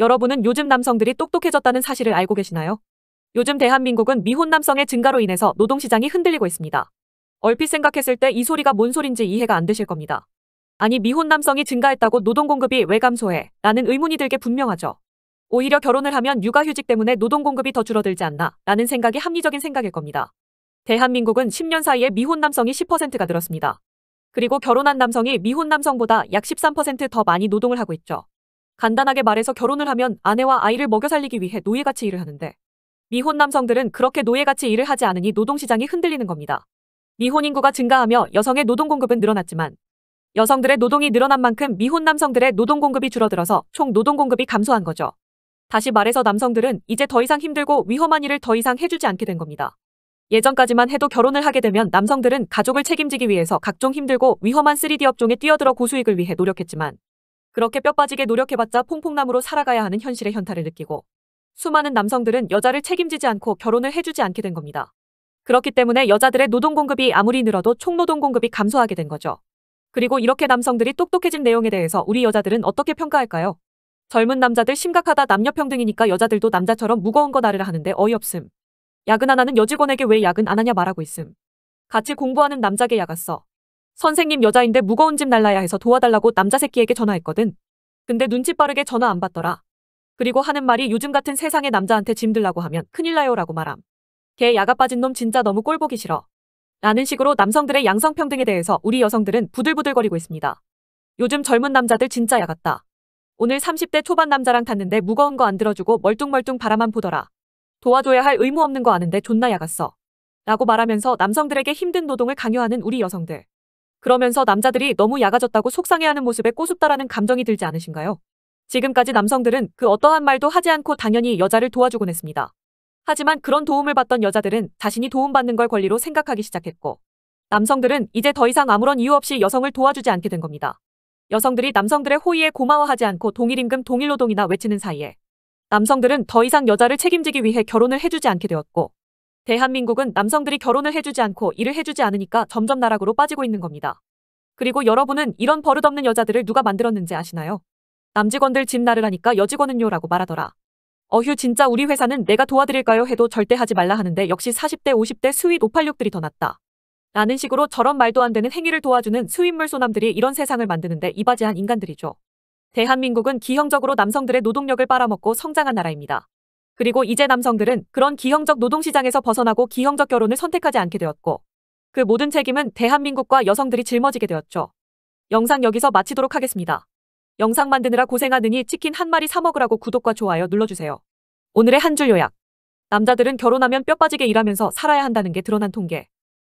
여러분은 요즘 남성들이 똑똑해졌다는 사실을 알고 계시나요? 요즘 대한민국은 미혼 남성의 증가로 인해서 노동시장이 흔들리고 있습니다. 얼핏 생각했을 때 이 소리가 뭔 소린지 이해가 안 되실 겁니다. 아니 미혼 남성이 증가했다고 노동 공급이 왜 감소해? 라는 의문이 들게 분명하죠. 오히려 결혼을 하면 육아휴직 때문에 노동 공급이 더 줄어들지 않나? 라는 생각이 합리적인 생각일 겁니다. 대한민국은 10년 사이에 미혼 남성이 10%가 늘었습니다. 그리고 결혼한 남성이 미혼 남성보다 약 13%더 많이 노동을 하고 있죠. 간단하게 말해서 결혼을 하면 아내와 아이를 먹여 살리기 위해 노예같이 일을 하는데 미혼 남성들은 그렇게 노예같이 일을 하지 않으니 노동시장이 흔들리는 겁니다. 미혼 인구가 증가하며 여성의 노동 공급은 늘어났지만 여성들의 노동이 늘어난 만큼 미혼 남성들의 노동 공급이 줄어들어서 총 노동 공급이 감소한 거죠. 다시 말해서 남성들은 이제 더 이상 힘들고 위험한 일을 더 이상 해주지 않게 된 겁니다. 예전까지만 해도 결혼을 하게 되면 남성들은 가족을 책임지기 위해서 각종 힘들고 위험한 3D 업종에 뛰어들어 고수익을 위해 노력했지만 그렇게 뼈 빠지게 노력해봤자 퐁퐁남으로 살아가야 하는 현실의 현타를 느끼고 수많은 남성들은 여자를 책임지지 않고 결혼을 해주지 않게 된 겁니다. 그렇기 때문에 여자들의 노동 공급이 아무리 늘어도 총노동 공급이 감소하게 된 거죠. 그리고 이렇게 남성들이 똑똑해진 내용에 대해서 우리 여자들은 어떻게 평가할까요? 젊은 남자들 심각하다 남녀평등이니까 여자들도 남자처럼 무거운 거 나르라 하는데 어이없음. 야근 안 하는 여직원에게 왜 야근 안 하냐 말하고 있음. 같이 공부하는 남자게 야갔어. 선생님 여자인데 무거운 짐 날라야 해서 도와달라고 남자 새끼에게 전화했거든. 근데 눈치 빠르게 전화 안 받더라. 그리고 하는 말이 요즘 같은 세상에 남자한테 짐 들라고 하면 큰일 나요 라고 말함. 걔 야가 빠진 놈 진짜 너무 꼴보기 싫어. 라는 식으로 남성들의 양성평등에 대해서 우리 여성들은 부들부들거리고 있습니다. 요즘 젊은 남자들 진짜 야 같다. 오늘 30대 초반 남자랑 탔는데 무거운 거 안 들어주고 멀뚱멀뚱 바라만 보더라. 도와줘야 할 의무 없는 거 아는데 존나 야갔어. 라고 말하면서 남성들에게 힘든 노동을 강요하는 우리 여성들. 그러면서 남자들이 너무 야가졌다고 속상해하는 모습에 꼬숩다라는 감정이 들지 않으신가요? 지금까지 남성들은 그 어떠한 말도 하지 않고 당연히 여자를 도와주곤 했습니다. 하지만 그런 도움을 받던 여자들은 자신이 도움받는 걸 권리로 생각하기 시작했고 남성들은 이제 더 이상 아무런 이유 없이 여성을 도와주지 않게 된 겁니다. 여성들이 남성들의 호의에 고마워하지 않고 동일임금 동일노동이나 외치는 사이에 남성들은 더 이상 여자를 책임지기 위해 결혼을 해주지 않게 되었고 대한민국은 남성들이 결혼을 해주지 않고 일을 해주지 않으니까 점점 나락으로 빠지고 있는 겁니다. 그리고 여러분은 이런 버릇없는 여자들을 누가 만들었는지 아시나요? 남직원들 집 나르라니까 여직원은요 라고 말하더라. 어휴 진짜 우리 회사는 내가 도와드릴까요 해도 절대 하지 말라 하는데 역시 40대 50대 수윗 586들이 더 낫다. 라는 식으로 저런 말도 안 되는 행위를 도와주는 수윗물 소남들이 이런 세상을 만드는데 이바지한 인간들이죠. 대한민국은 기형적으로 남성들의 노동력을 빨아먹고 성장한 나라입니다. 그리고 이제 남성들은 그런 기형적 노동시장에서 벗어나고 기형적 결혼을 선택하지 않게 되었고 그 모든 책임은 대한민국과 여성들이 짊어지게 되었죠. 영상 여기서 마치도록 하겠습니다. 영상 만드느라 고생하느니 치킨 한 마리 사 먹으라고 구독과 좋아요 눌러주세요. 오늘의 한 줄 요약. 남자들은 결혼하면 뼈 빠지게 일하면서 살아야 한다는 게 드러난 통계.